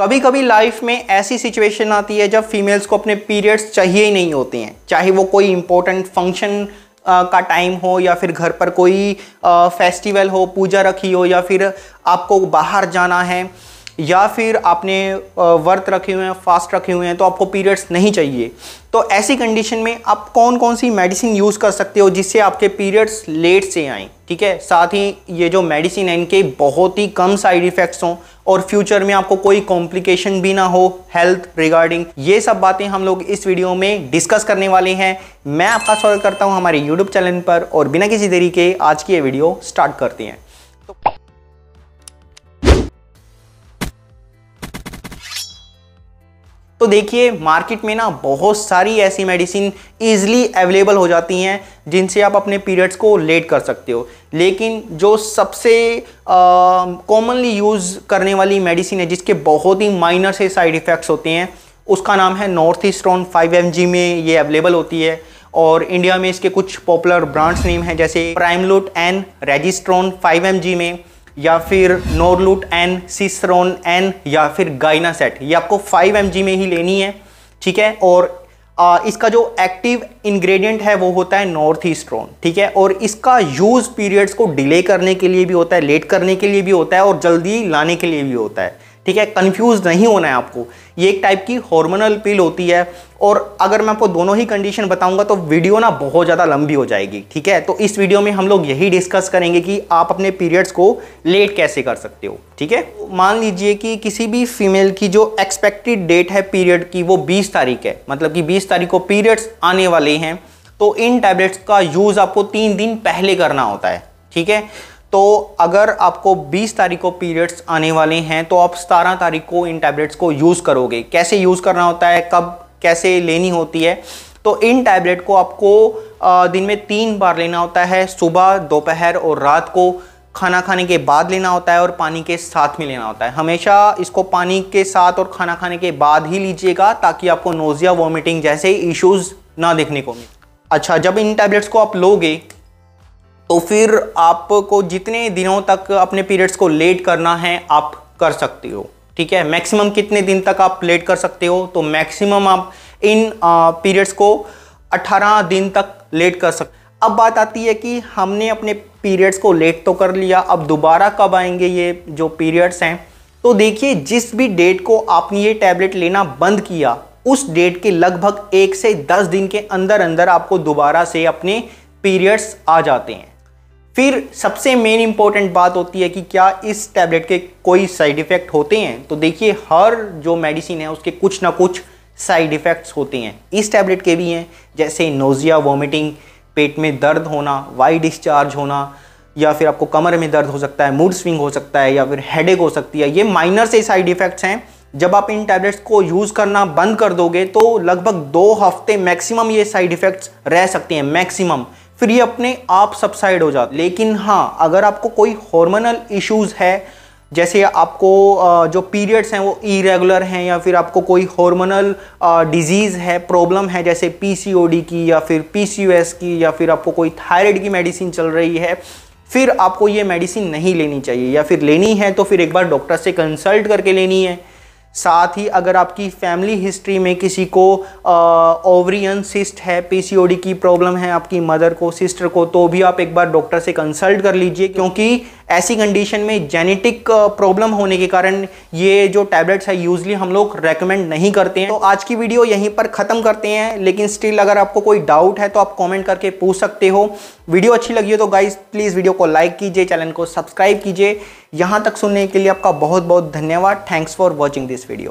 कभी कभी लाइफ में ऐसी सिचुएशन आती है जब फीमेल्स को अपने पीरियड्स चाहिए ही नहीं होते हैं चाहे वो कोई इम्पोर्टेंट फंक्शन का टाइम हो या फिर घर पर कोई फेस्टिवल हो पूजा रखी हो या फिर आपको बाहर जाना है या फिर आपने वर्त रखे हुए हैं फास्ट रखे हुए हैं तो आपको पीरियड्स नहीं चाहिए तो ऐसी कंडीशन में आप कौन कौन सी मेडिसिन यूज़ कर सकते हो जिससे आपके पीरियड्स लेट से आएँ ठीक है साथ ही ये जो मेडिसिन है इनके बहुत ही कम साइड इफ़ेक्ट्स हों और फ्यूचर में आपको कोई कॉम्प्लिकेशन भी ना हो हेल्थ रिगार्डिंग ये सब बातें हम लोग इस वीडियो में डिस्कस करने वाले हैं मैं आपका स्वागत करता हूँ हमारे यूट्यूब चैनल पर और बिना किसी तरीके आज की ये वीडियो स्टार्ट करते हैं तो तो देखिए मार्केट में ना बहुत सारी ऐसी मेडिसिन ईजिली अवेलेबल हो जाती हैं जिनसे आप अपने पीरियड्स को लेट कर सकते हो लेकिन जो सबसे कॉमनली यूज़ करने वाली मेडिसिन है जिसके बहुत ही माइनर से साइड इफ़ेक्ट्स होते हैं उसका नाम है नॉर्थ ईस्ट्रॉन फाइव एम में ये अवेलेबल होती है और इंडिया में इसके कुछ पॉपुलर ब्रांड्स नेम हैं जैसे Primolut N Regestrone five M में या फिर नोरलूट एन सिसरोन एन या फिर गाइना सेट ये आपको 5 एम में ही लेनी है ठीक है और आ, इसका जो एक्टिव इंग्रेडिएंट है वो होता है नॉर्थ ईस्ट्रोन ठीक है और इसका यूज़ पीरियड्स को डिले करने के लिए भी होता है लेट करने के लिए भी होता है और जल्दी लाने के लिए भी होता है ठीक है कन्फ्यूज नहीं होना है आपको ये एक टाइप की हॉर्मोनल पिल होती है और अगर मैं आपको दोनों ही कंडीशन बताऊंगा तो वीडियो ना बहुत ज़्यादा लंबी हो जाएगी ठीक है तो इस वीडियो में हम लोग यही डिस्कस करेंगे कि आप अपने पीरियड्स को लेट कैसे कर सकते हो ठीक है मान लीजिए कि किसी भी फीमेल की जो एक्सपेक्टेड डेट है पीरियड की वो बीस तारीख है मतलब कि बीस तारीख को पीरियड्स आने वाले हैं तो इन टैबलेट्स का यूज़ आपको तीन दिन पहले करना होता है ठीक है तो अगर आपको 20 तारीख को पीरियड्स आने वाले हैं तो आप सतारह तारीख को इन टैबलेट्स को यूज़ करोगे कैसे यूज़ करना होता है कब कैसे लेनी होती है तो इन टैबलेट को आपको दिन में तीन बार लेना होता है सुबह दोपहर और रात को खाना खाने के बाद लेना होता है और पानी के साथ में लेना होता है हमेशा इसको पानी के साथ और खाना खाने के बाद ही लीजिएगा ताकि आपको नोजिया वॉमिटिंग जैसे इश्यूज़ ना देखने को मिले अच्छा जब इन टैबलेट्स को आप लोगे तो फिर आपको जितने दिनों तक अपने पीरियड्स को लेट करना है आप कर सकते हो ठीक है मैक्सिमम कितने दिन तक आप लेट कर सकते हो तो मैक्सिमम आप इन पीरियड्स को 18 दिन तक लेट कर सकते अब बात आती है कि हमने अपने पीरियड्स को लेट तो कर लिया अब दोबारा कब आएंगे ये जो पीरियड्स हैं तो देखिए जिस भी डेट को आपने ये टैबलेट लेना बंद किया उस डेट के लगभग एक से दस दिन के अंदर अंदर आपको दोबारा से अपने पीरियड्स आ जाते हैं फिर सबसे मेन इंपॉर्टेंट बात होती है कि क्या इस टैबलेट के कोई साइड इफ़ेक्ट होते हैं तो देखिए हर जो मेडिसिन है उसके कुछ ना कुछ साइड इफ़ेक्ट्स होते हैं इस टैबलेट के भी हैं जैसे नोज़िया वॉमिटिंग पेट में दर्द होना वाई डिस्चार्ज होना या फिर आपको कमर में दर्द हो सकता है मूड स्विंग हो सकता है या फिर हेड हो सकती है ये माइनर से साइड इफ़ेक्ट्स हैं जब आप इन टैबलेट्स को यूज़ करना बंद कर दोगे तो लगभग दो हफ्ते मैक्सिमम ये साइड इफ़ेक्ट्स रह सकते हैं मैक्सिमम फिर ये अपने आप सबसाइड हो जाते लेकिन हाँ अगर आपको कोई हॉर्मोनल इश्यूज है जैसे आपको जो पीरियड्स हैं वो इरेगुलर हैं या फिर आपको कोई हॉर्मोनल डिजीज़ है प्रॉब्लम है जैसे पीसीओडी की या फिर पीसीओएस की या फिर आपको कोई थायराइड की मेडिसिन चल रही है फिर आपको ये मेडिसिन नहीं लेनी चाहिए या फिर लेनी है तो फिर एक बार डॉक्टर से कंसल्ट करके लेनी है साथ ही अगर आपकी फैमिली हिस्ट्री में किसी को ओवरियन सिस्ट है पीसीओडी की प्रॉब्लम है आपकी मदर को सिस्टर को तो भी आप एक बार डॉक्टर से कंसल्ट कर लीजिए क्योंकि ऐसी कंडीशन में जेनेटिक प्रॉब्लम होने के कारण ये जो टैबलेट्स है यूजली हम लोग रेकमेंड नहीं करते हैं तो आज की वीडियो यहीं पर ख़त्म करते हैं लेकिन स्टिल अगर आपको कोई डाउट है तो आप कॉमेंट करके पूछ सकते हो वीडियो अच्छी लगी हो तो गाइज प्लीज़ वीडियो को लाइक कीजिए चैनल को सब्सक्राइब कीजिए यहां तक सुनने के लिए आपका बहुत बहुत धन्यवाद thanks for watching this video